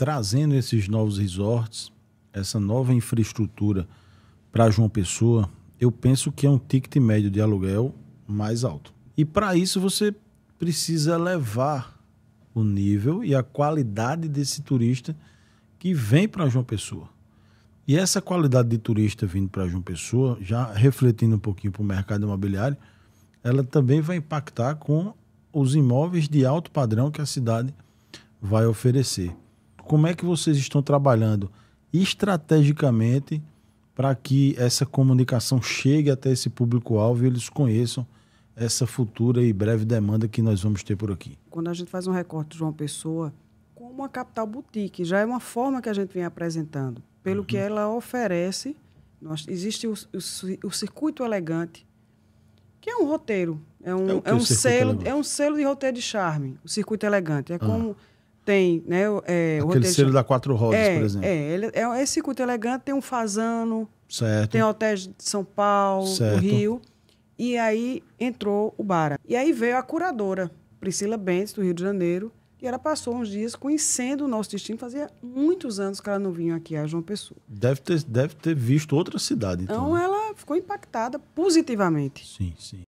trazendo esses novos resorts, essa nova infraestrutura para João Pessoa, eu penso que é um ticket médio de aluguel mais alto. E para isso você precisa elevar o nível e a qualidade desse turista que vem para João Pessoa. E essa qualidade de turista vindo para João Pessoa, já refletindo um pouquinho para o mercado imobiliário, ela também vai impactar com os imóveis de alto padrão que a cidade vai oferecer como é que vocês estão trabalhando estrategicamente para que essa comunicação chegue até esse público-alvo e eles conheçam essa futura e breve demanda que nós vamos ter por aqui? Quando a gente faz um recorte de uma pessoa, como a capital boutique, já é uma forma que a gente vem apresentando, pelo uhum. que ela oferece. Nós, existe o, o, o circuito elegante, que é um roteiro, é um, é, é um selo, elegante? é um selo de roteiro de charme, o circuito elegante. É ah. como tem, né? É, Aquele selo da Quatro rodas é, por exemplo. É, ele, é, é, esse culto elegante tem um fazano, certo. tem hotéis de São Paulo, certo. Rio. E aí entrou o Bara. E aí veio a curadora, Priscila Bentes, do Rio de Janeiro, e ela passou uns dias conhecendo o nosso destino. Fazia muitos anos que ela não vinha aqui a João Pessoa. Deve ter, deve ter visto outra cidade. Então, então ela ficou impactada positivamente. Sim, sim.